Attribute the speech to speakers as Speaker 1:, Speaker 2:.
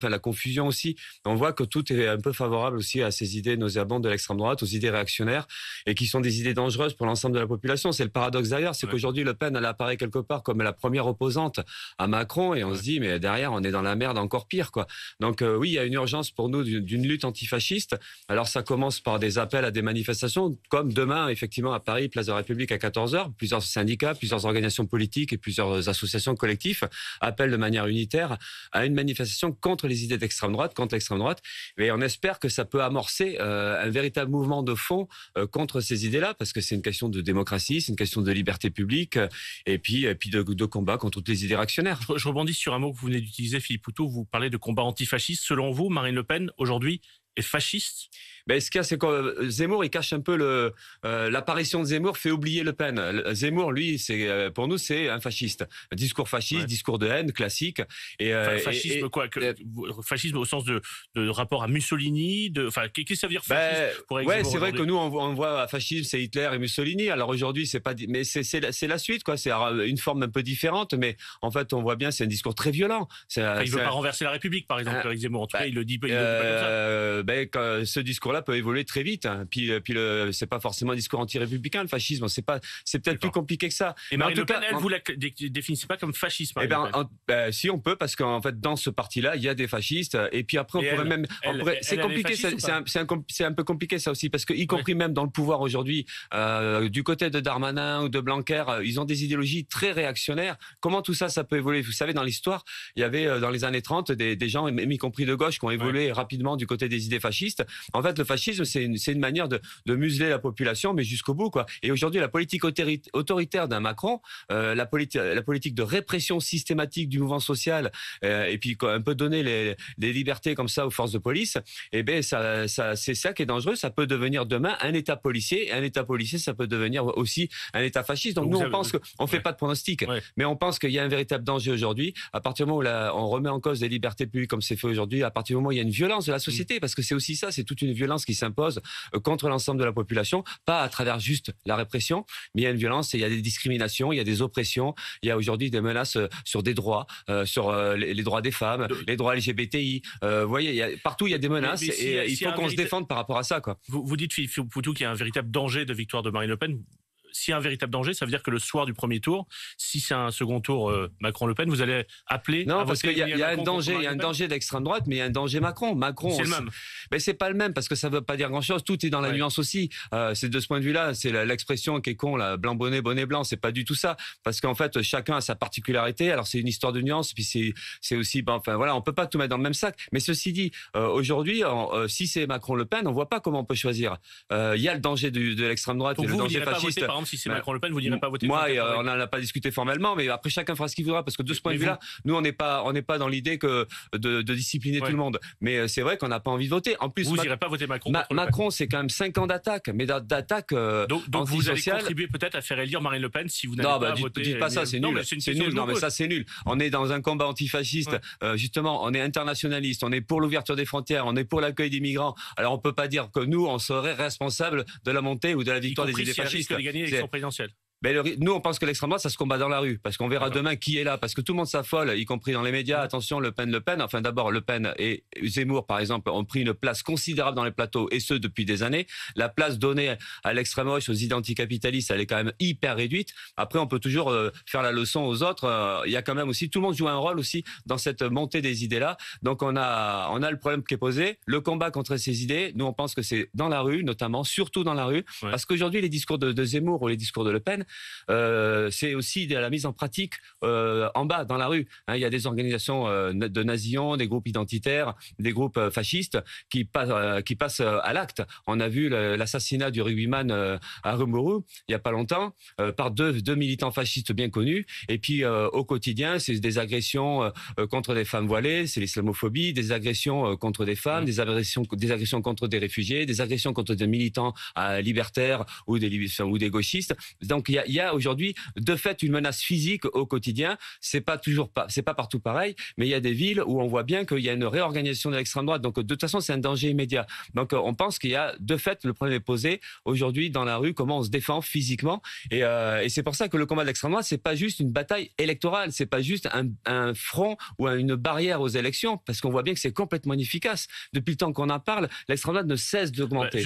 Speaker 1: Enfin, la confusion aussi. On voit que tout est un peu favorable aussi à ces idées nauséabondes de l'extrême droite, aux idées réactionnaires, et qui sont des idées dangereuses pour l'ensemble de la population. C'est le paradoxe d'ailleurs, c'est qu'aujourd'hui, Le Pen, elle apparaît quelque part comme la première opposante à Macron, et on se dit, mais derrière, on est dans la merde encore pire, quoi. Donc euh, oui, il y a une urgence pour nous d'une lutte antifasciste. Alors ça commence par des appels à des manifestations, comme demain, effectivement, à Paris, Place de la République à 14h, plusieurs syndicats, plusieurs organisations politiques et plusieurs associations collectives appellent de manière unitaire à une manifestation contre les idées d'extrême droite, contre l'extrême droite. mais on espère que ça peut amorcer euh, un véritable mouvement de fond euh, contre ces idées-là, parce que c'est une question de démocratie, c'est une question de liberté publique, euh, et puis,
Speaker 2: puis de, combat contre toutes les idées réactionnaires. Je, rebondis sur un mot que vous venez d'utiliser, Philippe Poutou. Vous parlez de combat antifasciste. Selon vous, Marine Le Pen, aujourd'hui, est fasciste ben, ce qu'il y a, c'est que euh, Zemmour, il
Speaker 1: cache un peu le euh, l'apparition de Zemmour fait oublier Le Pen. Zemmour, lui, c'est euh, pour nous, c'est
Speaker 2: un fasciste, un discours fasciste, discours de haine classique. Et, fascisme quoi Fascisme au sens de, rapport à Mussolini. De, enfin, qu'est-ce que ça veut dire ben, fasciste c'est vrai que nous,
Speaker 1: on, voit ah, fascisme, c'est Hitler et Mussolini. Alors aujourd'hui, c'est pas, mais c'est la, suite, quoi. C'est ah, une forme un peu différente, mais en fait, on voit bien, c'est un discours très violent. il il veut pas
Speaker 2: renverser la République, par exemple, ah, Eric Zemmour. En tout cas, ben, il le dit. pas Ben, ce discours-là peut évoluer très vite. Hein. Puis, euh, Puis,
Speaker 1: le c'est pas forcément un discours anti-républicain, le fascisme. C'est pas, c'est peut-être plus compliqué que ça. Et Marine en tout Le Pen, cas, vous la
Speaker 2: définissez pas comme fasciste. Eh ben,
Speaker 1: ben, si on peut, parce qu'en fait, dans ce parti-là, il y a des fascistes. Et puis après, on pourrait même, c'est compliqué, c'est un, peu compliqué ça aussi, parce que y compris même dans le pouvoir aujourd'hui, euh, du côté de Darmanin ou de Blanquer, euh, ils ont des idéologies très réactionnaires. Comment tout ça, ça peut évoluer Vous savez, dans l'histoire, il y avait dans les années 30 des, gens, y compris de gauche, qui ont évolué rapidement du côté des idées fascistes. En fait, le fascisme, c'est une, une, manière de, de, museler la population, mais jusqu'au bout. Quoi. Et aujourd'hui, la politique autoritaire d'un Macron, euh, la, politique de répression systématique du mouvement social, euh, et puis un peu donner les, libertés comme ça aux forces de police, et eh ben ça, ça c'est ça qui est dangereux. Ça peut devenir demain un État policier, et un État policier, ça peut devenir aussi un État fasciste. Donc, nous, on pense qu'on ne fait pas de pronostic, mais on pense qu'il y a un véritable danger aujourd'hui. À partir du moment où la, on remet en cause des libertés publiques comme c'est fait aujourd'hui, à partir du moment où il y a une violence de la société, mm. parce que c'est aussi ça, c'est toute une violence qui s'impose euh, contre l'ensemble de la population, pas à travers juste la répression, mais il y a une violence il y a des discriminations, il y a des oppressions, il y a aujourd'hui des menaces euh, sur des droits, euh, sur les, droits des femmes, les droits LGBTI. vous voyez, partout il y a des menaces et il faut qu'on se défende
Speaker 2: par rapport à ça. Vous, dites, Philippe Poutou, qu'il y a un véritable danger de victoire de Marine Le Pen s'il y a un véritable danger, ça veut dire que le soir du premier tour, si c'est un second tour euh, Macron-Le Pen, vous allez appeler. Non, parce qu'il y, a un danger, il y a un danger d'extrême
Speaker 1: droite, mais il y a un danger Macron. Macron, c'est le même. Mais c'est pas le même parce que ça veut pas dire grand-chose. Tout est dans la nuance aussi. Euh, c'est de ce point de vue-là, c'est l'expression qui est con, la blanc bonnet, bonnet blanc. C'est pas du tout ça, parce qu'en fait, chacun a sa particularité. Alors c'est une histoire de nuance, puis c'est c'est aussi, ben, enfin voilà, on peut pas tout mettre dans le même sac. Mais ceci dit, euh, aujourd'hui, si c'est Macron-Le Pen, on voit pas comment on peut choisir. Il y a le danger de, l'extrême droite le danger fasciste si c'est ben, Macron Le Pen, vous pas voter. Moi, euh, on n'en a pas discuté formellement, mais après chacun fera ce qu'il voudra parce que de ce point de vue-là, nous on n'est pas on n'est pas dans l'idée de, discipliner tout le monde. Mais euh, c'est vrai qu'on n'a pas envie de voter. En plus, vous n'irez pas voter Macron. Macron, c'est quand même 5 ans d'attaque, mais d'attaque. Euh, donc, vous allez contribuer
Speaker 2: peut-être à faire élire Marine Le Pen si vous n'avez pas bah, voter Dites pas ça, c'est nul. Non, mais ça c'est
Speaker 1: nul. On est dans un combat antifasciste. Euh, justement, on est internationaliste. On est pour l'ouverture des frontières. On est pour l'accueil des migrants. Alors on peut pas dire que nous on serait responsable de la montée ou de la victoire des idées fascistes l'élection présidentielle. Ben, nous, on pense que l'extrême droite, ça se combat dans la rue, parce qu'on verra demain qui est là, parce que tout le monde s'affole, y compris dans les médias. Mmh. Attention, Le Pen, Le Pen. Enfin, d'abord, Le Pen et Zemmour, par exemple, ont pris une place considérable dans les plateaux, et ce depuis des années. La place donnée à l'extrême gauche, aux capitalistes elle est quand même hyper réduite. Après, on peut toujours euh, faire la leçon aux autres. Euh, il y a quand même aussi, tout le monde joue un rôle aussi dans cette montée des idées-là. Donc, on a, on a le problème qui est posé, le combat contre ces idées. Nous, on pense que c'est dans la rue, notamment, surtout dans la rue, parce qu'aujourd'hui, les discours de Zemmour ou les discours de Le Pen, euh, c'est aussi de la mise en pratique euh, en bas, dans la rue. Hein. il y a des organisations euh, de nazions des groupes identitaires, des groupes fascistes qui, passent, qui passent à l'acte. On a vu l'assassinat du rugbyman à Rumuru, il n'y a pas longtemps, par deux, deux, militants fascistes bien connus. Et puis, au quotidien, c'est des agressions contre des femmes voilées, c'est l'islamophobie, des agressions contre des femmes, mmh. des, agressions, des agressions contre des réfugiés, des agressions contre des militants libertaires ou des, ou des gauchistes. Donc, il y il y a aujourd'hui de fait une menace physique au quotidien. C'est pas toujours pas, c'est pas partout pareil, mais il y a des villes où on voit bien qu'il y a une réorganisation de l'extrême droite. Donc de toute façon, c'est un danger immédiat. Donc euh, on pense qu'il y a de fait le problème est posé aujourd'hui dans la rue, comment on se défend physiquement. Et, euh, c'est pour ça que le combat de l'extrême droite, c'est pas juste une bataille électorale, c'est pas juste un, front ou une barrière aux élections, parce qu'on voit bien que c'est complètement inefficace. Depuis le temps qu'on en parle, l'extrême droite ne cesse d'augmenter.